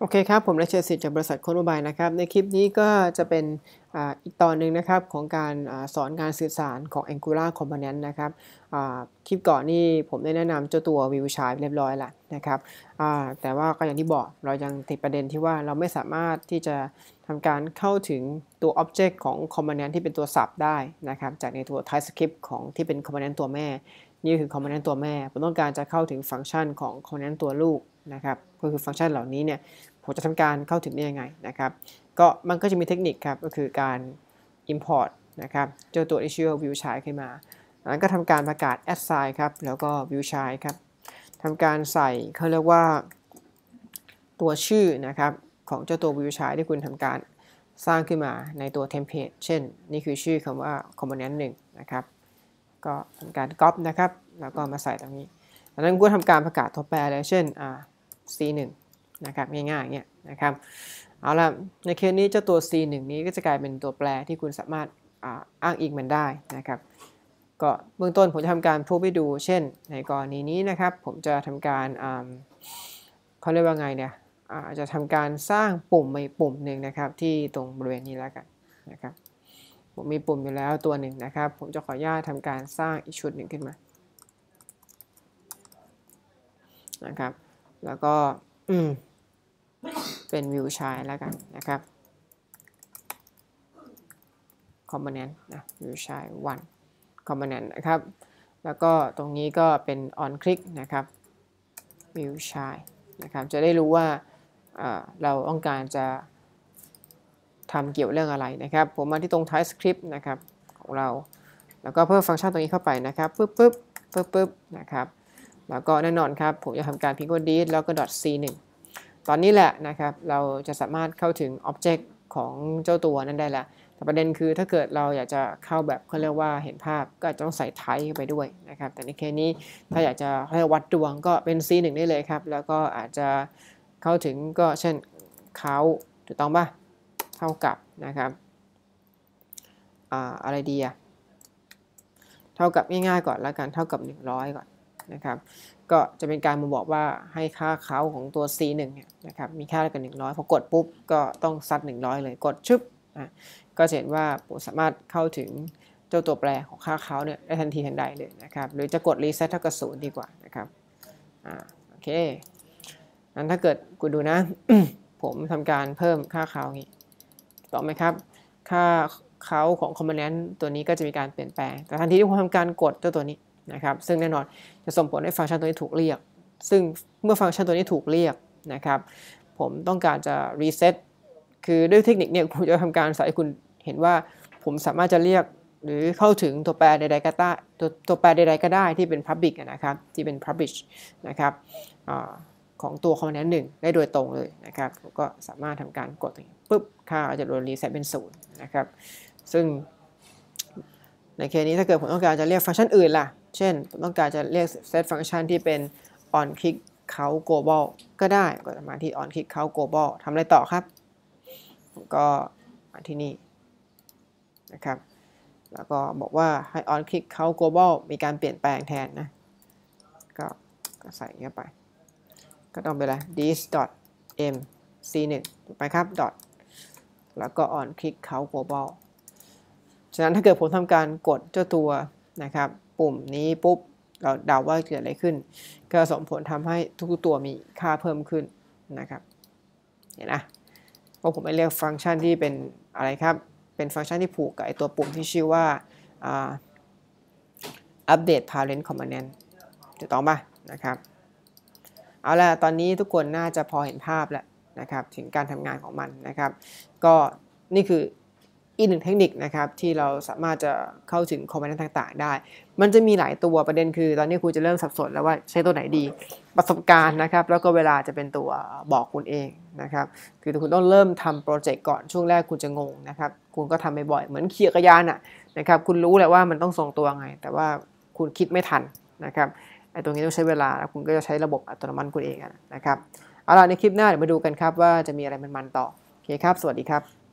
โอเคครับ ผมและเชสิ์จากบริษัทโคโนบายนะครับ ในคลิปนี้ก็จะเป็นออีกตอนหนึ่งนะครับ ของการอสอนการสื่อสารของ Angular Component นะครับคลิปก่อนนี่ผมได้แนะนำเจ้าตัววิวชายเรียบร้อยแล้วนะครับแต่ว่าก็อย่างที่บอก เรายังติดประเด็นที่ว่าเราไม่สามารถที่จะทำการเข้าถึงตัว Object ของ Component ที่เป็นตัวสับได้นะครับ จากในตัว TypeScript ของที่เป็น Component ตัวแม่ นี่คือ Component ตัวแม่ผมต้องการจะเข้าถึงฟังก์ชันของ Component ตัวลูกนะครับก็คือฟังก์ชันเหล่านี้เนี่ยผมจะทำการเข้าถึงได้ยังไงนะครับ ก็มันก็จะมีเทคนิคครับก็คือการ import นะครับ เจ้าตัว issue view ใช้ขึ้นมาหล้งก็ทำการประกาศ assign ครับ แล้วก็ view ใช้ครับทำการใส่เขาเรียกว่า ตัวชื่อนะครับของเจ้าตัววิวช l d ที่คุณทำการสร้างขึ้นมาในตัวเทมเพลตเช่น นี่คือชื่อคำว่า component 1นะครับก็ทำการ copy นะครับ แล้วก็มาใส่ตรงนี้ลังนั้นก็ทำการประกาศตัวแปรเลยเช่น C1 นะครับง่ายๆเนี่ยนะครับเอาละในเคสนี้เจ้าตัว C1 นี้ก็จะกลายเป็นตัวแปรที่คุณสามารถอ้างอิงมันได้นะครับ ก็เบื้องต้นผมจะทำการพูดไปดู เช่นในกรณีนี้นะครับ ผมจะทำการเขาเรียกว่าไงเนี่ยอาจจะทำการสร้างปุ่มใหม่ปุ่มหนึ่งนะครับ ที่ตรงบริเวณนี้แล้วกันนะครับผมมีปุ่มอยู่แล้วตัวหนึ่งนะครับ ผมจะขออนุญาตทำการสร้างอีกชุดหนึ่งขึ้นมา นะครับแล้วก็อืมเป็นวิวชายแล้วกันนะครับคอมโบเนนต์นะวิวชายวันคอมโบเนนต์นะครับ แล้วก็ตรงนี้ก็เป็นออนคลิกนะครับวิวชายนะครับ จะได้รู้ว่าเราต้องการจะทำเกี่ยวเรื่องอะไรนะครับ ผมมาที่ตรงท้ายสคริปต์นะครับของเรา แล้วก็เพิ่มฟังก์ชันตรงนี้เข้าไปนะครับปึ๊บปึ๊บปึ๊บปึ๊บนะครับแล้วก็แน่นอนครับ ผมจะทำการ Pico d i s แล้วก็ .c1 ตอนนี้แหละนะครับเราจะสามารถเข้าถึงออ็บเจกต์ของเจ้าตัวนั้นได้แล้ว แต่ประเด็นคือถ้าเกิดเราอยากจะเข้าแบบเขาเรียกว่าเห็นภาพก็จะต้องใส่ไทป์ไปด้วยนะครับ แต่ในเคสนี้ถ้าอยากจะให้วัดดวงก็เป็น C1 ได้เลยครับ แล้วก็อาจจะเข้าถึงก็เช่นเขาถูกต้องป่ะ เท่ากับนะครับอะไรดีอะเท่ากับง่ายๆก่อนแล้วกันเท่ากับ 100 ก่อนนะครับก็จะเป็นการมาบอกว่าให้ค่าเขาของตัว C1 เนี่ยนะครับมีค่าเท่ากับ100พอกดปุ๊บก็ต้องซัด 100 เลยกดชึบนะก็เห็นว่าสามารถเข้าถึงเจ้าตัวแปรของค่าเขาเนี่ยได้ทันทีทันใดเลยนะครับหรือจะกดรีเซ็ตเท่ากับศูนย์ดีกว่านะครับอ่าโอเคงั้นถ้าเกิดกูดูนะผมทำการเพิ่มค่าเขางี้ต่อไหมครับ ค่าเขาของคอมโนแนนต์ตัวนี้ก็จะมีการเปลี่ยนแปลงแต่ทันทีที่ผมทำการกดเจ้าตัวนี้นะครับซึ่ง แน่นอน จะส่งผลให้ฟังก์ชันตัวนี้ถูกเรียก ซึ่งเมื่อฟังก์ชันตัวนี้ถูกเรียกนะครับผมต้องการจะรีเซ็ตคือด้วยเทคนิคนี้ผมจะทำการใส่ให้คุณเห็นว่า ผมสามารถจะเรียกหรือเข้าถึงตัวแปรใดๆก็ได้ตัวตัวแปรใดๆ ก็ได้ที่เป็น Public นะครับที่เป็น Publish นะครับอของตัวคอมเนนด์หนึ่งได้โดยตรงเลยนะครับก็สามารถทำการกดปุ๊บค่าจะโดนรีเซ็ตเป็นศูนย์นะครับซึ่งในเคสนี้ถ้าเกิดผมต้องการจะเรียกฟังก์ชันอื่นล่ะ เช่นผมต้องการจะเรียกเซตฟังก์ชันที่เป็น on click count global ก็ได้ ก็มาที่ on click count global ทำอะไรต่อครับ ก็มาที่นี่นะครับ แล้วก็บอกว่าให้ on click count global มีการเปลี่ยนแปลงแทนนะ ก็ก็ใส่เข้าไป ก็ต้องเป็นอะไร this dot m c 1ไปครับ dot แล้วก็ on click count global ฉะนั้นถ้าเกิดผมทำการกดเจ้าตัวนะครับปุ่มนี้ปุ๊บเราเดาว่าเกิดอะไรขึ้น ก็ส่งผลทำให้ทุกตัวมีค่าเพิ่มขึ้นนะครับเห็นนะเพราะผมไปเรียกฟังก์ชันที่เป็นอะไรครับ เป็นฟังก์ชันที่ผูกกับไอตัวปุ่มที่ชื่อว่าอัปเดต parent component ถูกต้องป่ะนะครับเอาละตอนนี้ทุกคนน่าจะพอเห็นภาพแล้วนะครับถึงการทำงานของมันนะครับ ก็นี่คืออีกหนึ่งเทคนิคนะครับที่เราสามารถจะเข้าถึงคอมพเนนต์ต่างๆได้ มันจะมีหลายตัวประเด็นคือ ตอนนี้คุณจะเริ่มสับสนแล้วว่าใช้ตัวไหนดีประสบการณ์นะครับแล้วก็เวลาจะเป็นตัวบอกคุณเองนะครับ คือคุณต้องเริ่มทำโปรเจกต์ก่อนช่วงแรกคุณจะงงนะครับ คุณก็ทำบ่อยๆเหมือนเขี่ยกระยานอะนะครับคุณรู้แหละว่ามันต้องทรงตัวไง แต่ว่าคุณคิดไม่ทันนะครับไอ้ตรงนี้ต้องใช้เวลาแล้วคุณก็จะใช้ระบบอัตโนมัติคุณเองนะครับ เอาล่ะในคลิปหน้าเดี๋ยวมาดูกันครับ ว่าจะมีอะไรมันๆต่อโอเคครับ สวัสดีครับ